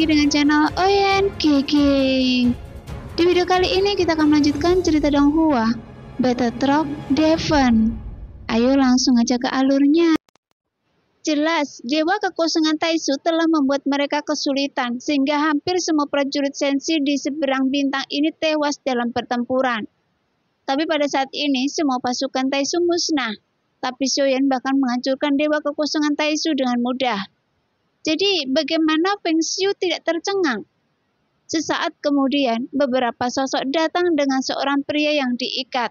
lagi dengan channel Oyen Kicking. Di video kali ini kita akan melanjutkan cerita Donghua, Battle Troop, Devon. Ayo langsung aja ke alurnya. Jelas, dewa kekosongan Taisu telah membuat mereka kesulitan, sehingga hampir semua prajurit sensi di seberang bintang ini tewas dalam pertempuran. Tapi pada saat ini, semua pasukan Taisu musnah. Tapi Shoyan bahkan menghancurkan dewa kekosongan Taisu dengan mudah. Jadi bagaimana Feng Shui tidak tercengang? Sesaat kemudian, beberapa sosok datang dengan seorang pria yang diikat.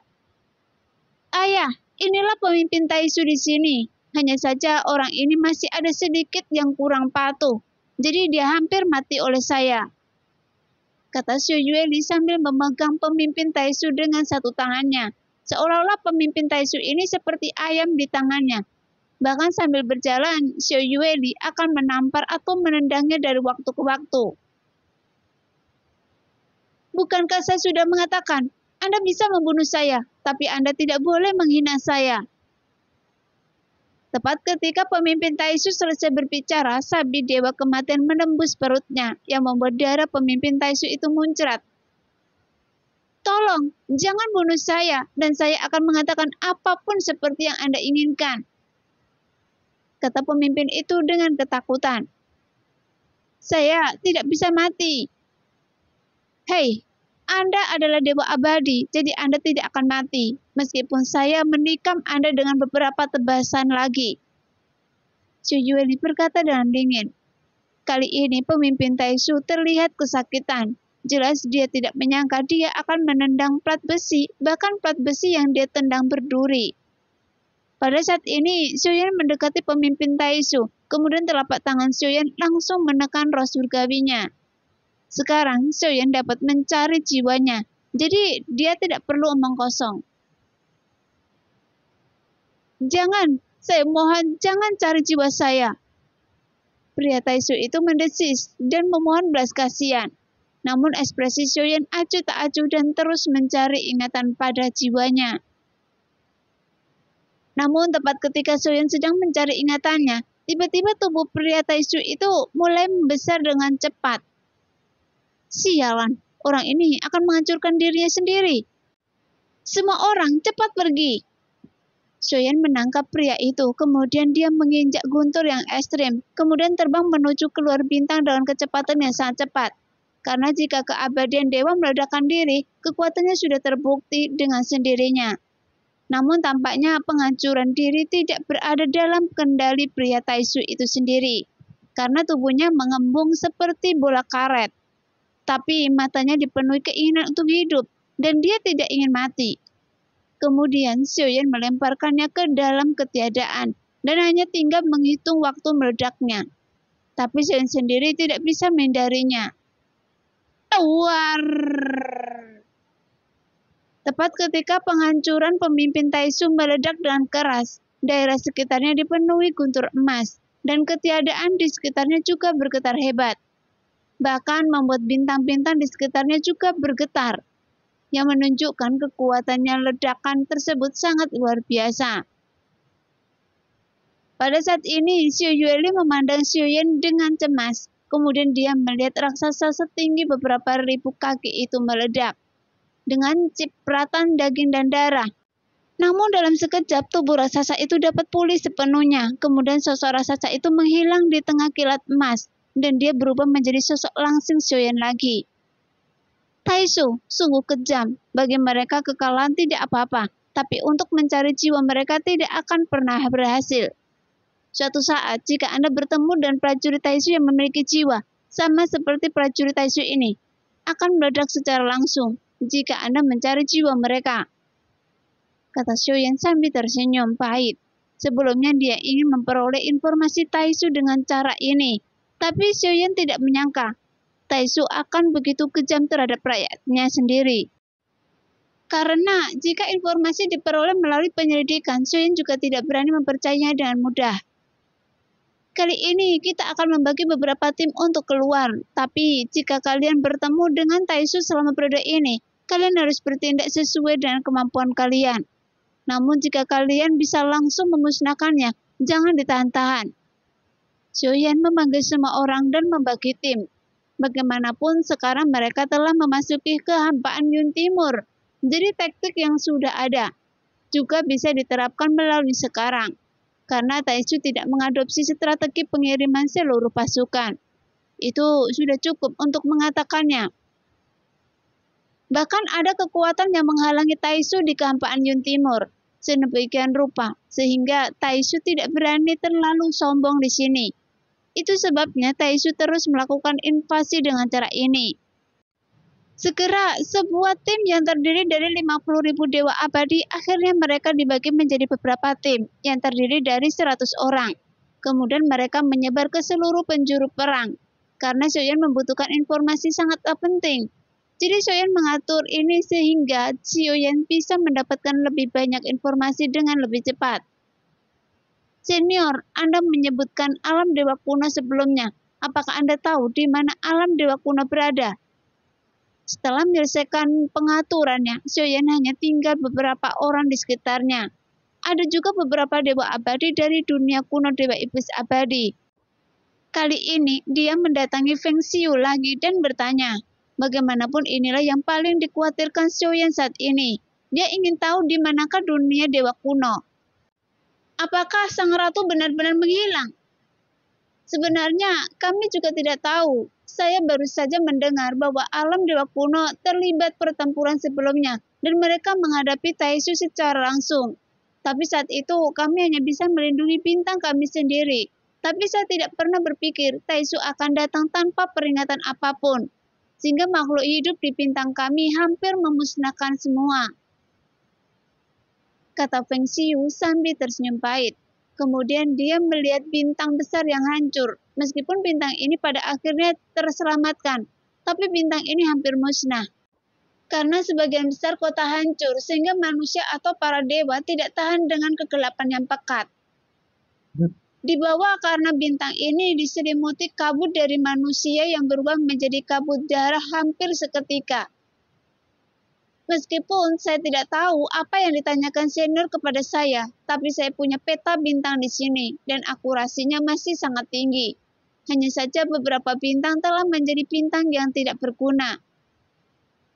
Ayah, inilah pemimpin Taisu di sini. Hanya saja orang ini masih ada sedikit yang kurang patuh. Jadi dia hampir mati oleh saya. Kata Xiu Yueli sambil memegang pemimpin Taisu dengan satu tangannya. Seolah-olah pemimpin Taisu ini seperti ayam di tangannya Bahkan sambil berjalan, Xiao Yueli akan menampar atau menendangnya dari waktu ke waktu. Bukankah saya sudah mengatakan, Anda bisa membunuh saya, tapi Anda tidak boleh menghina saya. Tepat ketika pemimpin Taishu selesai berbicara, sabi dewa kematian menembus perutnya yang membuat darah pemimpin Taishu itu muncrat. Tolong, jangan bunuh saya dan saya akan mengatakan apapun seperti yang Anda inginkan kata pemimpin itu dengan ketakutan. Saya tidak bisa mati. Hei, Anda adalah dewa abadi, jadi Anda tidak akan mati. Meskipun saya menikam Anda dengan beberapa tebasan lagi. Shujueli berkata dengan dingin. Kali ini pemimpin Taisu terlihat kesakitan. Jelas dia tidak menyangka dia akan menendang plat besi, bahkan plat besi yang dia tendang berduri. Pada saat ini, Suyen mendekati pemimpin Taisu. Kemudian telapak tangan Suyen langsung menekan ros surgawinya. Sekarang Suyen dapat mencari jiwanya. Jadi dia tidak perlu omong kosong. Jangan, saya mohon jangan cari jiwa saya. Pria Taisu itu mendesis dan memohon belas kasihan. Namun ekspresi Xiuyan acuh tak acuh dan terus mencari ingatan pada jiwanya. Namun tepat ketika Soyeon sedang mencari ingatannya, tiba-tiba tubuh pria Taishu itu mulai membesar dengan cepat. Sialan, orang ini akan menghancurkan dirinya sendiri. Semua orang cepat pergi. Soyeon menangkap pria itu, kemudian dia menginjak guntur yang ekstrim, kemudian terbang menuju keluar bintang dengan kecepatan yang sangat cepat karena jika keabadian dewa meledakkan diri, kekuatannya sudah terbukti dengan sendirinya. Namun tampaknya penghancuran diri tidak berada dalam kendali pria Taisu itu sendiri, karena tubuhnya mengembung seperti bola karet. Tapi matanya dipenuhi keinginan untuk hidup, dan dia tidak ingin mati. Kemudian Yan melemparkannya ke dalam ketiadaan, dan hanya tinggal menghitung waktu meledaknya. Tapi Yan sendiri tidak bisa menghindarinya. Keluar! Tepat ketika penghancuran pemimpin Taishu meledak dengan keras, daerah sekitarnya dipenuhi guntur emas, dan ketiadaan di sekitarnya juga bergetar hebat. Bahkan membuat bintang-bintang di sekitarnya juga bergetar, yang menunjukkan kekuatannya ledakan tersebut sangat luar biasa. Pada saat ini, Xiu Yueli memandang Xiu Yan dengan cemas Kemudian dia melihat raksasa setinggi beberapa ribu kaki itu meledak dengan cipratan daging dan darah. Namun dalam sekejap tubuh raksasa itu dapat pulih sepenuhnya. Kemudian sosok raksasa itu menghilang di tengah kilat emas dan dia berubah menjadi sosok langsing Shoyan lagi. Taisu sungguh kejam. Bagi mereka kekalahan tidak apa-apa, tapi untuk mencari jiwa mereka tidak akan pernah berhasil. Suatu saat jika Anda bertemu dan prajurit Taisu yang memiliki jiwa, sama seperti prajurit Taisu ini, akan meledak secara langsung jika Anda mencari jiwa mereka. Kata Yan sambil tersenyum pahit. Sebelumnya dia ingin memperoleh informasi Taisu dengan cara ini. Tapi Yan tidak menyangka Taisu akan begitu kejam terhadap rakyatnya sendiri. Karena jika informasi diperoleh melalui penyelidikan, Yan juga tidak berani mempercayainya dengan mudah. Kali ini kita akan membagi beberapa tim untuk keluar, tapi jika kalian bertemu dengan Taisu selama periode ini, kalian harus bertindak sesuai dengan kemampuan kalian. Namun jika kalian bisa langsung memusnahkannya, jangan ditahan-tahan. Xiuyan memanggil semua orang dan membagi tim. Bagaimanapun sekarang mereka telah memasuki kehampaan Yun Timur, jadi taktik yang sudah ada juga bisa diterapkan melalui sekarang karena Taishu tidak mengadopsi strategi pengiriman seluruh pasukan. Itu sudah cukup untuk mengatakannya. Bahkan ada kekuatan yang menghalangi Taishu di Kampaan Yun Timur sedemikian rupa sehingga Taishu tidak berani terlalu sombong di sini. Itu sebabnya Taishu terus melakukan invasi dengan cara ini. Segera, sebuah tim yang terdiri dari 50.000 dewa abadi akhirnya mereka dibagi menjadi beberapa tim yang terdiri dari 100 orang. Kemudian mereka menyebar ke seluruh penjuru perang karena Soyan membutuhkan informasi sangat penting. Jadi Soyan mengatur ini sehingga Soyeon bisa mendapatkan lebih banyak informasi dengan lebih cepat. Senior, Anda menyebutkan alam dewa kuno sebelumnya. Apakah Anda tahu di mana alam dewa kuno berada? Setelah menyelesaikan pengaturannya, Yan hanya tinggal beberapa orang di sekitarnya. Ada juga beberapa dewa abadi dari dunia kuno dewa iblis abadi. Kali ini, dia mendatangi Feng Xiu lagi dan bertanya, bagaimanapun inilah yang paling dikhawatirkan Yan saat ini. Dia ingin tahu di manakah dunia dewa kuno. Apakah sang ratu benar-benar menghilang? Sebenarnya, kami juga tidak tahu, saya baru saja mendengar bahwa alam dewa kuno terlibat pertempuran sebelumnya dan mereka menghadapi Taishu secara langsung. Tapi saat itu kami hanya bisa melindungi bintang kami sendiri. Tapi saya tidak pernah berpikir Taishu akan datang tanpa peringatan apapun. Sehingga makhluk hidup di bintang kami hampir memusnahkan semua. Kata Feng Xiu sambil tersenyum pahit. Kemudian dia melihat bintang besar yang hancur. Meskipun bintang ini pada akhirnya terselamatkan, tapi bintang ini hampir musnah. Karena sebagian besar kota hancur, sehingga manusia atau para dewa tidak tahan dengan kegelapan yang pekat. Di bawah karena bintang ini diselimuti kabut dari manusia yang berubah menjadi kabut darah hampir seketika Meskipun saya tidak tahu apa yang ditanyakan senior kepada saya, tapi saya punya peta bintang di sini dan akurasinya masih sangat tinggi. Hanya saja beberapa bintang telah menjadi bintang yang tidak berguna.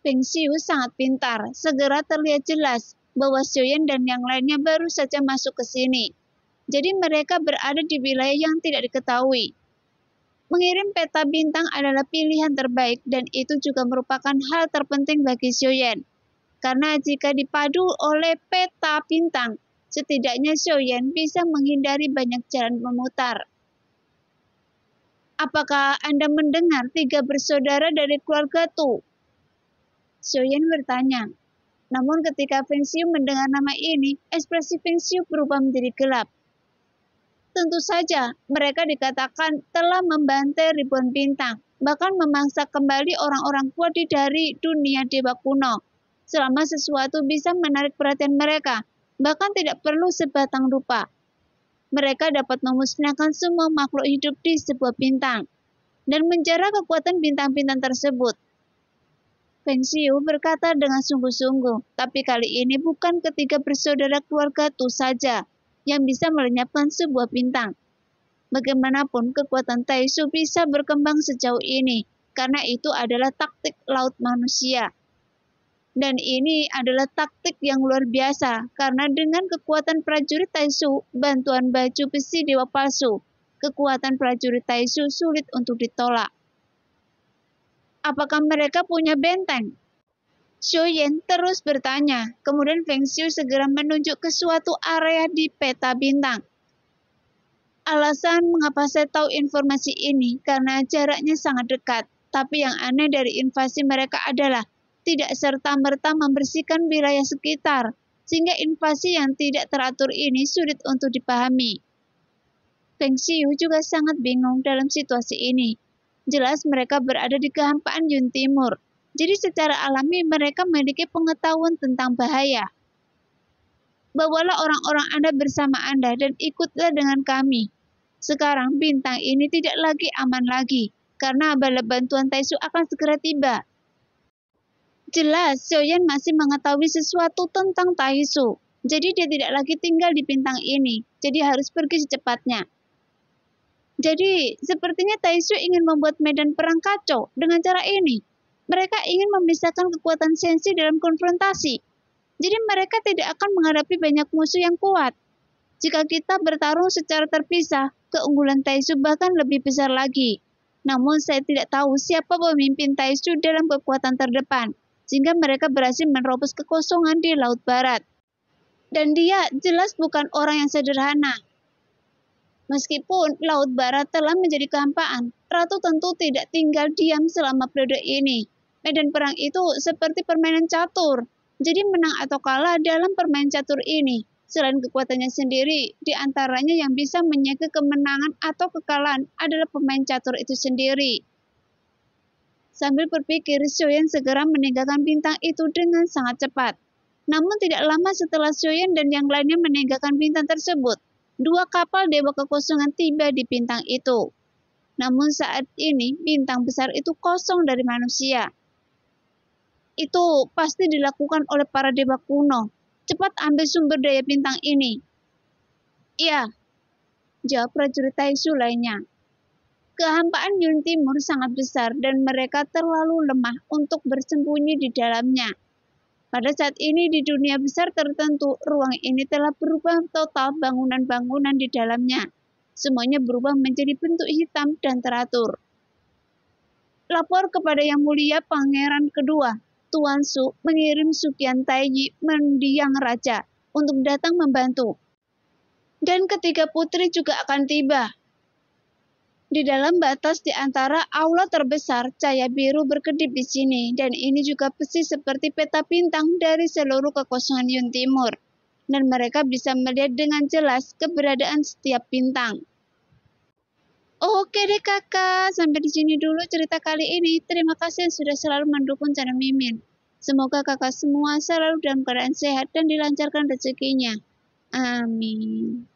Peng Xiu sangat pintar, segera terlihat jelas bahwa Xiuyan dan yang lainnya baru saja masuk ke sini. Jadi mereka berada di wilayah yang tidak diketahui. Mengirim peta bintang adalah pilihan terbaik dan itu juga merupakan hal terpenting bagi Xiuyan karena jika dipadu oleh peta bintang, setidaknya Shoyan bisa menghindari banyak jalan memutar. Apakah Anda mendengar tiga bersaudara dari keluarga Tu? Shoyan bertanya. Namun ketika Xiu mendengar nama ini, ekspresi Xiu berubah menjadi gelap. Tentu saja, mereka dikatakan telah membantai ribuan bintang, bahkan memangsa kembali orang-orang kuat di dari dunia dewa kuno selama sesuatu bisa menarik perhatian mereka, bahkan tidak perlu sebatang rupa. Mereka dapat memusnahkan semua makhluk hidup di sebuah bintang dan menjarah kekuatan bintang-bintang tersebut. Xiu berkata dengan sungguh-sungguh, tapi kali ini bukan ketiga bersaudara keluarga itu saja yang bisa melenyapkan sebuah bintang. Bagaimanapun kekuatan Su bisa berkembang sejauh ini, karena itu adalah taktik laut manusia. Dan ini adalah taktik yang luar biasa karena dengan kekuatan prajurit Taisu, bantuan baju besi dewa palsu, kekuatan prajurit Taisu sulit untuk ditolak. Apakah mereka punya benteng? Xu Yan terus bertanya, kemudian Feng Xiu segera menunjuk ke suatu area di peta bintang. Alasan mengapa saya tahu informasi ini karena jaraknya sangat dekat, tapi yang aneh dari invasi mereka adalah tidak serta-merta membersihkan wilayah sekitar, sehingga invasi yang tidak teratur ini sulit untuk dipahami. Feng Xiu juga sangat bingung dalam situasi ini. Jelas mereka berada di kehampaan Yun Timur, jadi secara alami mereka memiliki pengetahuan tentang bahaya. Bawalah orang-orang Anda bersama Anda dan ikutlah dengan kami. Sekarang bintang ini tidak lagi aman lagi, karena bala bantuan Taisu akan segera tiba. Jelas, Xiaoyan masih mengetahui sesuatu tentang Taisu. Jadi dia tidak lagi tinggal di bintang ini. Jadi harus pergi secepatnya. Jadi, sepertinya Taisu ingin membuat medan perang kacau dengan cara ini. Mereka ingin memisahkan kekuatan sensi dalam konfrontasi. Jadi mereka tidak akan menghadapi banyak musuh yang kuat. Jika kita bertarung secara terpisah, keunggulan Taisu bahkan lebih besar lagi. Namun saya tidak tahu siapa pemimpin Taisu dalam kekuatan terdepan sehingga mereka berhasil menerobos kekosongan di Laut Barat. Dan dia jelas bukan orang yang sederhana. Meskipun Laut Barat telah menjadi kehampaan, Ratu tentu tidak tinggal diam selama periode ini. Medan perang itu seperti permainan catur, jadi menang atau kalah dalam permainan catur ini. Selain kekuatannya sendiri, di antaranya yang bisa menyegel kemenangan atau kekalahan adalah pemain catur itu sendiri sambil berpikir Shoyen segera meninggalkan bintang itu dengan sangat cepat. Namun tidak lama setelah Shoyen dan yang lainnya meninggalkan bintang tersebut, dua kapal dewa kekosongan tiba di bintang itu. Namun saat ini bintang besar itu kosong dari manusia. Itu pasti dilakukan oleh para dewa kuno. Cepat ambil sumber daya bintang ini. Iya, jawab prajurit Taishu lainnya. Kehampaan Yun Timur sangat besar dan mereka terlalu lemah untuk bersembunyi di dalamnya. Pada saat ini di dunia besar tertentu, ruang ini telah berubah total bangunan-bangunan di dalamnya. Semuanya berubah menjadi bentuk hitam dan teratur. Lapor kepada Yang Mulia Pangeran Kedua, Tuan Su mengirim Sukian Taiji mendiang raja untuk datang membantu. Dan ketiga putri juga akan tiba, di dalam batas di antara aula terbesar, cahaya biru berkedip di sini, dan ini juga persis seperti peta bintang dari seluruh kekosongan Yun Timur. Dan mereka bisa melihat dengan jelas keberadaan setiap bintang. Oke deh kakak, sampai di sini dulu cerita kali ini. Terima kasih sudah selalu mendukung channel Mimin. Semoga kakak semua selalu dalam keadaan sehat dan dilancarkan rezekinya. Amin.